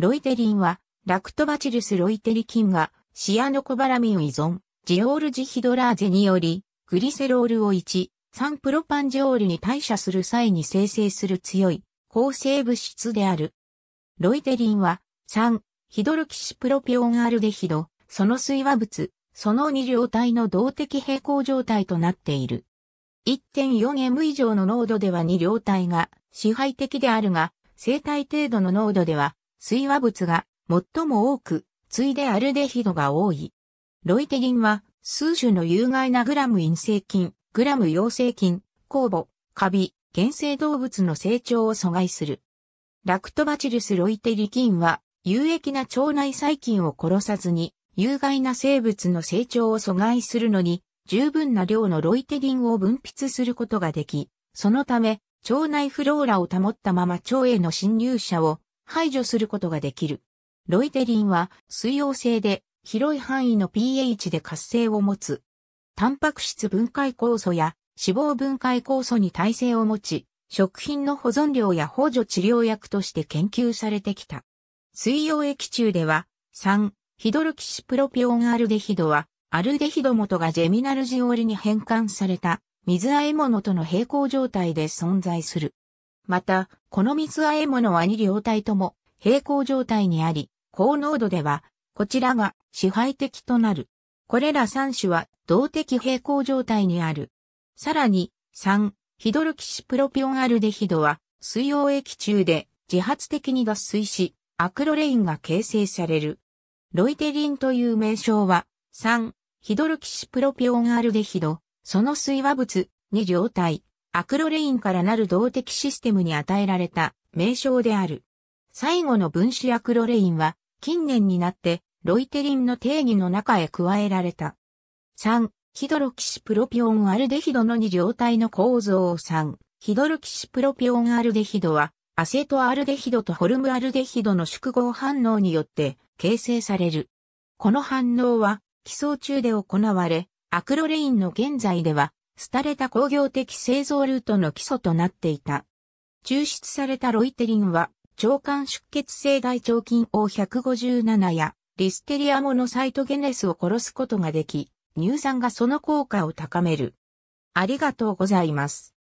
ロイテリンは、ラクトバチルスロイテリ菌が、シアノコバラミン依存、ジオールジヒドラーゼにより、グリセロールを1、3プロパンジオールに代謝する際に生成する強い、抗生物質である。ロイテリンは、3、ヒドルキシプロピオンアルデヒド、その水和物、その2両体の動的平衡状態となっている。1.4M 以上の濃度では2両体が支配的であるが、生体程度の濃度では水和物が最も多く、次いでアルデヒドが多い。ロイテリンは数種の有害なグラム陰性菌、グラム陽性菌、酵母、カビ、原生動物の成長を阻害する。ラクトバチルスロイテリ菌は有益な腸内細菌を殺さずに有害な生物の成長を阻害するのに十分な量のロイテリンを分泌することができ、そのため腸内フローラを保ったまま腸への侵入者を排除することができる。ロイテリンは水溶性で広い範囲の pH で活性を持つ。タンパク質分解酵素や脂肪分解酵素に耐性を持ち、食品の保存量や補助治療薬として研究されてきた。水溶液中では、3、ヒドロキシプロピオンアルデヒドは、アルデヒド元がジェミナルジオールに変換された水和え物との平行状態で存在する。また、この水和え物は2両体とも平行状態にあり、高濃度では、こちらが支配的となる。これら3種は動的平行状態にある。さらに、3、ヒドルキシプロピオンアルデヒドは、水溶液中で自発的に脱水し、アクロレインが形成される。ロイテリンという名称は、3、ヒドルキシプロピオンアルデヒド、その水和物、二両体、アクロレインからなる動的システムに与えられた名称である。最後の分子アクロレインは近年になってロイテリンの定義の中へ加えられた。3、ヒドロキシプロピオンアルデヒドの2状態の構造を3、ヒドロキシプロピオンアルデヒドはアセトアルデヒドとホルムアルデヒドの縮合反応によって形成される。この反応は基礎中で行われ、アクロレインの現在では廃れた工業的製造ルートの基礎となっていた。抽出されたロイテリンは、腸管出血性大腸菌 O157 やリステリアモノサイトゲネスを殺すことができ、乳酸がその効果を高める。ありがとうございます。